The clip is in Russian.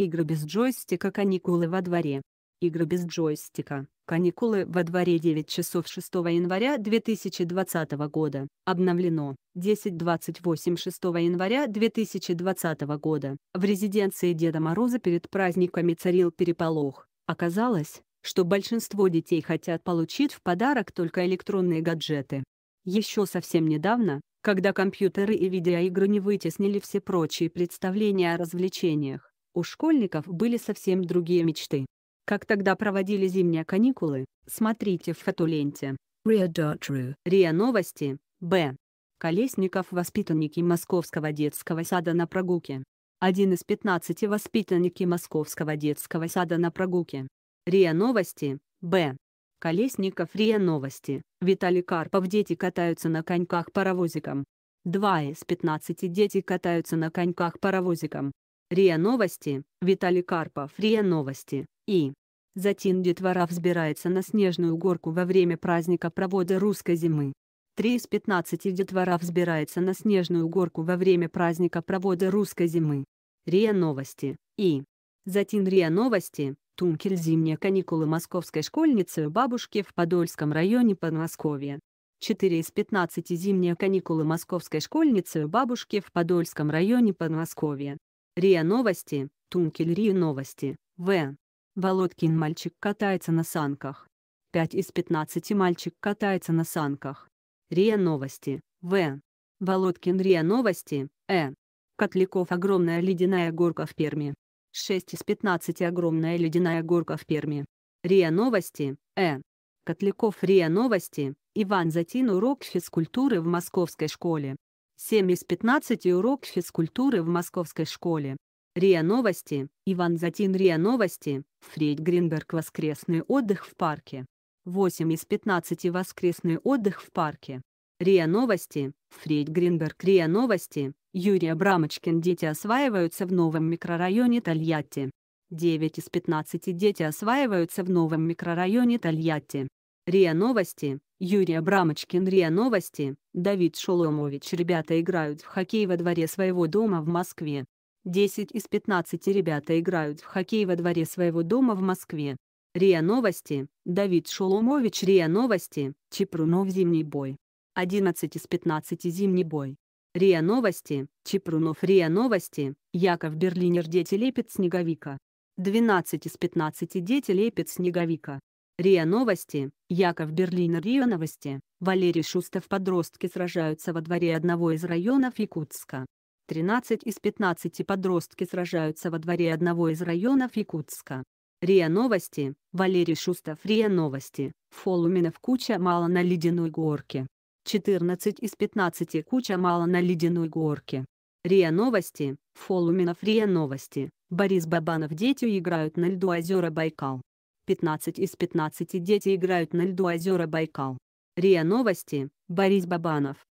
Игры без джойстика каникулы во дворе. Игры без джойстика. Каникулы во дворе 9 часов 6 января 2020 года. Обновлено. 10.28 6 января 2020 года. В резиденции Деда Мороза перед праздниками царил переполох. Оказалось, что большинство детей хотят получить в подарок только электронные гаджеты. Еще совсем недавно, когда компьютеры и видеоигры не вытеснили все прочие представления о развлечениях, у школьников были совсем другие мечты. Как тогда проводили зимние каникулы, смотрите в фотоленте. Риа.ру Риа Новости, Б. Колесников воспитанники Московского детского сада на прогулке. Один из 15 воспитанники Московского детского сада на прогулке. РИА Новости, Б. Колесников РИА Новости, Виталий Карпов Дети катаются на коньках паровозиком. Два из 15 дети катаются на коньках паровозиком. РИА Новости, Виталий Карпов, РИА Новости, и. Затин детвора взбирается на снежную горку во время праздника провода русской зимы. 3 из 15 детвора взбирается на снежную горку во время праздника провода русской зимы. РИА Новости, и. Затин. РИА Новости, Тункель зимние каникулы московской школьницы бабушки в Подольском районе Подмосковья. 4 из 15 зимние каникулы московской школьницы бабушки в Подольском районе Подмосковья. РИА Новости, Тункель РИА Новости, В. Володкин мальчик катается на санках. 5 из 15 мальчик катается на санках. РИА Новости, В. Володкин РИА Новости, Э. Котляков огромная ледяная горка в Перми. 6 из 15 огромная ледяная горка в Перми. РИА Новости, Э. Котляков РИА Новости, Иван Затин урок физкультуры в московской школе. 7 из 15 урок физкультуры в московской школе. РИА Новости, Иван Затин РИА Новости, Фрейд Гринберг Воскресный отдых в парке. 8 из 15 Воскресный отдых в парке. РИА Новости, Фрейд Гринберг РИА Новости, Юрий Абрамочкин Дети осваиваются в новом микрорайоне Тольятти. 9 из 15 дети осваиваются в новом микрорайоне Тольятти. РИА Новости, Юрий Абрамочкин РИА Новости, Давид Шоломович Ребята играют в хоккей во дворе своего дома в Москве. 10 из 15 ребята играют в хоккей во дворе своего дома в Москве. РИА Новости, Давид Шоломович РИА Новости, Чепрунов зимний бой. 11 из 15 зимний бой. РИА Новости, Чепрунов РИА Новости, Яков Берлинер Дети лепят снеговика. 12 из 15 дети лепят снеговика. РИА Новости, Яков Берлин РИА Новости, Валерий Шустов Подростки сражаются во дворе одного из районов Якутска. 13 из 15 подростки сражаются во дворе одного из районов Якутска. РИА Новости, Валерий Шустов РИА Новости, Фолуминов куча мало на ледяной горке. 14 из 15 куча мало на ледяной горке. РИА Новости, Фолуминов РИА Новости, Борис Бабанов дети играют на льду озера Байкал. 15 из 15 дети играют на льду озера Байкал. РИА Новости, Борис Бабанов.